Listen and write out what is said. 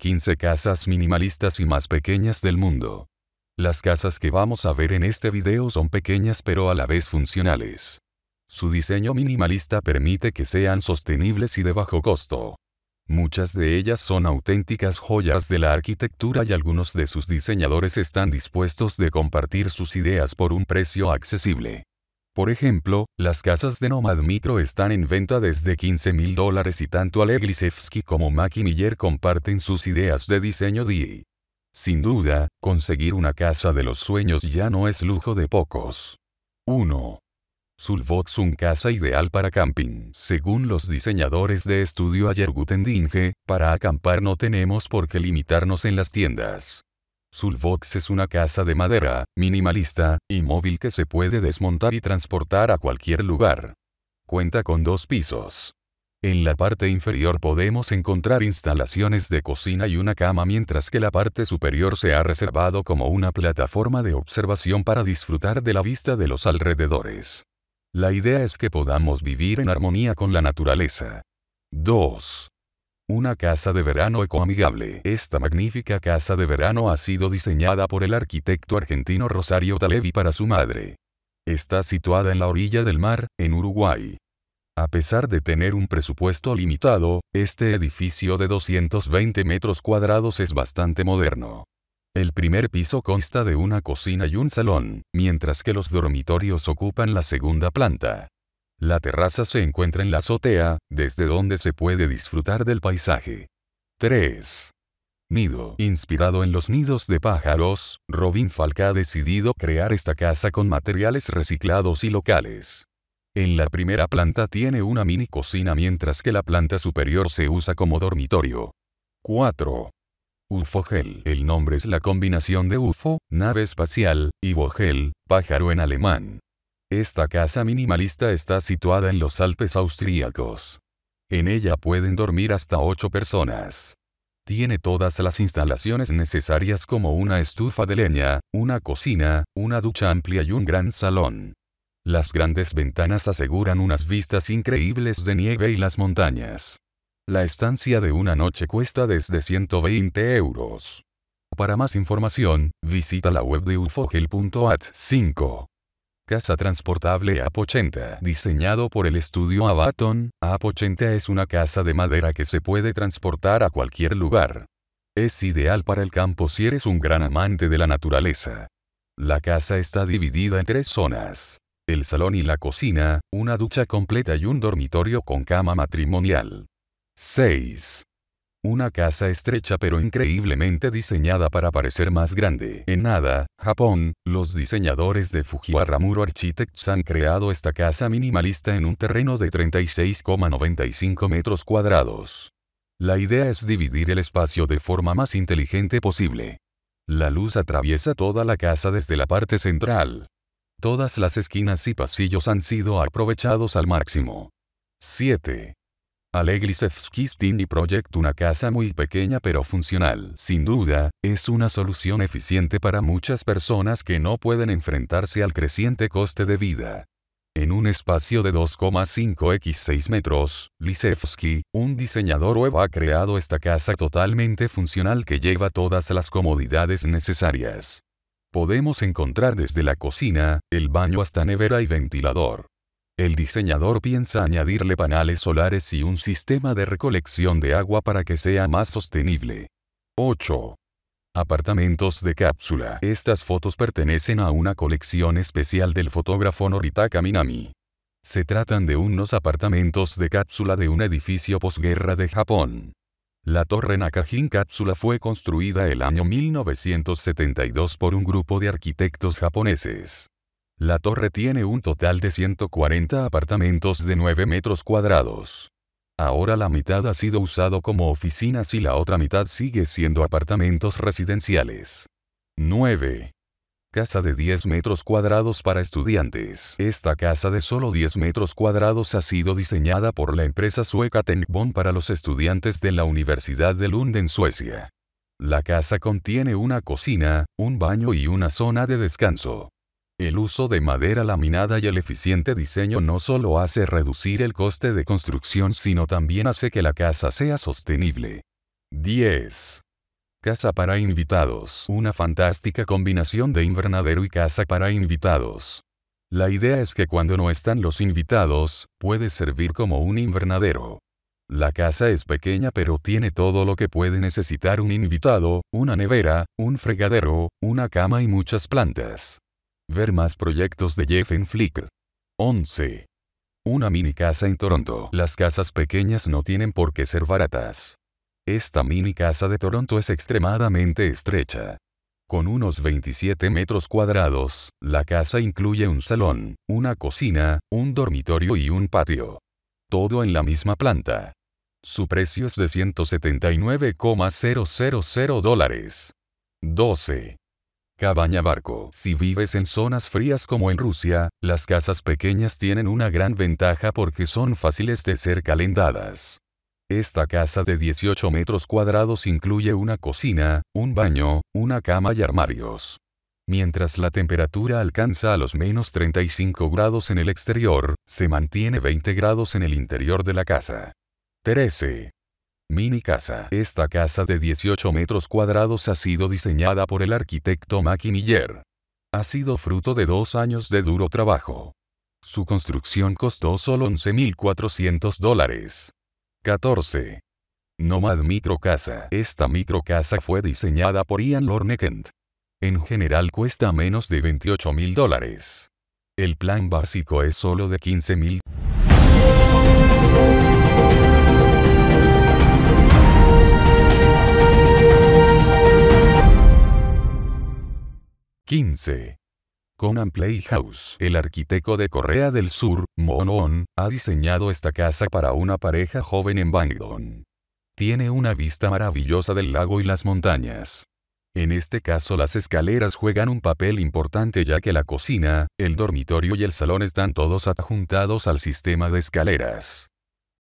15 casas minimalistas y más pequeñas del mundo. Las casas que vamos a ver en este video son pequeñas pero a la vez funcionales. Su diseño minimalista permite que sean sostenibles y de bajo costo. Muchas de ellas son auténticas joyas de la arquitectura y algunos de sus diseñadores están dispuestos de compartir sus ideas por un precio accesible. Por ejemplo, las casas de Nomad Micro están en venta desde 15 mil dólares y tanto Aleglisevsky como Maki Miller comparten sus ideas de diseño Sin duda, conseguir una casa de los sueños ya no es lujo de pocos. 1. Sulvox un casa ideal para camping. Según los diseñadores de estudio Ayer Gutendinge, para acampar no tenemos por qué limitarnos en las tiendas. Sulvox es una casa de madera, minimalista, y móvil que se puede desmontar y transportar a cualquier lugar. Cuenta con dos pisos. En la parte inferior podemos encontrar instalaciones de cocina y una cama mientras que la parte superior se ha reservado como una plataforma de observación para disfrutar de la vista de los alrededores. La idea es que podamos vivir en armonía con la naturaleza. 2. Una casa de verano ecoamigable. Esta magnífica casa de verano ha sido diseñada por el arquitecto argentino Rosario Talevi para su madre. Está situada en la orilla del mar, en Uruguay. A pesar de tener un presupuesto limitado, este edificio de 220 metros cuadrados es bastante moderno. El primer piso consta de una cocina y un salón, mientras que los dormitorios ocupan la segunda planta. La terraza se encuentra en la azotea, desde donde se puede disfrutar del paisaje. 3. Nido. Inspirado en los nidos de pájaros, Robin Falca ha decidido crear esta casa con materiales reciclados y locales. En la primera planta tiene una mini cocina mientras que la planta superior se usa como dormitorio. 4. Ufogel. El nombre es la combinación de UFO, nave espacial, y Vogel, pájaro en alemán. Esta casa minimalista está situada en los Alpes austríacos. En ella pueden dormir hasta 8 personas. Tiene todas las instalaciones necesarias como una estufa de leña, una cocina, una ducha amplia y un gran salón. Las grandes ventanas aseguran unas vistas increíbles de nieve y las montañas. La estancia de una noche cuesta desde 120 euros. Para más información, visita la web de ufogel.at 5. Casa transportable Apo80 Diseñado por el estudio Abaton, 80 es una casa de madera que se puede transportar a cualquier lugar. Es ideal para el campo si eres un gran amante de la naturaleza. La casa está dividida en tres zonas. El salón y la cocina, una ducha completa y un dormitorio con cama matrimonial. 6 una casa estrecha pero increíblemente diseñada para parecer más grande. En nada, Japón, los diseñadores de Fujiwara Muro Architects han creado esta casa minimalista en un terreno de 36,95 metros cuadrados. La idea es dividir el espacio de forma más inteligente posible. La luz atraviesa toda la casa desde la parte central. Todas las esquinas y pasillos han sido aprovechados al máximo. 7. Lisevsky's Tiny Project una casa muy pequeña pero funcional. Sin duda, es una solución eficiente para muchas personas que no pueden enfrentarse al creciente coste de vida. En un espacio de 2,5x6 metros, Lisevsky, un diseñador web ha creado esta casa totalmente funcional que lleva todas las comodidades necesarias. Podemos encontrar desde la cocina, el baño hasta nevera y ventilador. El diseñador piensa añadirle panales solares y un sistema de recolección de agua para que sea más sostenible. 8. Apartamentos de cápsula. Estas fotos pertenecen a una colección especial del fotógrafo Noritaka Minami. Se tratan de unos apartamentos de cápsula de un edificio posguerra de Japón. La torre Nakajin Cápsula fue construida el año 1972 por un grupo de arquitectos japoneses. La torre tiene un total de 140 apartamentos de 9 metros cuadrados. Ahora la mitad ha sido usado como oficinas y la otra mitad sigue siendo apartamentos residenciales. 9. Casa de 10 metros cuadrados para estudiantes. Esta casa de solo 10 metros cuadrados ha sido diseñada por la empresa sueca Tenkbon para los estudiantes de la Universidad de Lund en Suecia. La casa contiene una cocina, un baño y una zona de descanso. El uso de madera laminada y el eficiente diseño no solo hace reducir el coste de construcción, sino también hace que la casa sea sostenible. 10. Casa para invitados. Una fantástica combinación de invernadero y casa para invitados. La idea es que cuando no están los invitados, puede servir como un invernadero. La casa es pequeña pero tiene todo lo que puede necesitar un invitado, una nevera, un fregadero, una cama y muchas plantas. Ver más proyectos de Jeff en Flickr. 11. Una mini casa en Toronto. Las casas pequeñas no tienen por qué ser baratas. Esta mini casa de Toronto es extremadamente estrecha. Con unos 27 metros cuadrados, la casa incluye un salón, una cocina, un dormitorio y un patio. Todo en la misma planta. Su precio es de 179,000 dólares. 12. Cabaña barco. Si vives en zonas frías como en Rusia, las casas pequeñas tienen una gran ventaja porque son fáciles de ser calentadas. Esta casa de 18 metros cuadrados incluye una cocina, un baño, una cama y armarios. Mientras la temperatura alcanza a los menos 35 grados en el exterior, se mantiene 20 grados en el interior de la casa. 13. Mini casa. Esta casa de 18 metros cuadrados ha sido diseñada por el arquitecto Mackin Miller. Ha sido fruto de dos años de duro trabajo. Su construcción costó solo 11.400 dólares. 14. Nomad micro casa Esta micro casa fue diseñada por Ian Lornekent. En general cuesta menos de 28.000 dólares. El plan básico es solo de 15.000. 15. Conan Playhouse, el arquitecto de Corea del Sur, Moon ha diseñado esta casa para una pareja joven en Bangdong. Tiene una vista maravillosa del lago y las montañas. En este caso las escaleras juegan un papel importante ya que la cocina, el dormitorio y el salón están todos adjuntados al sistema de escaleras.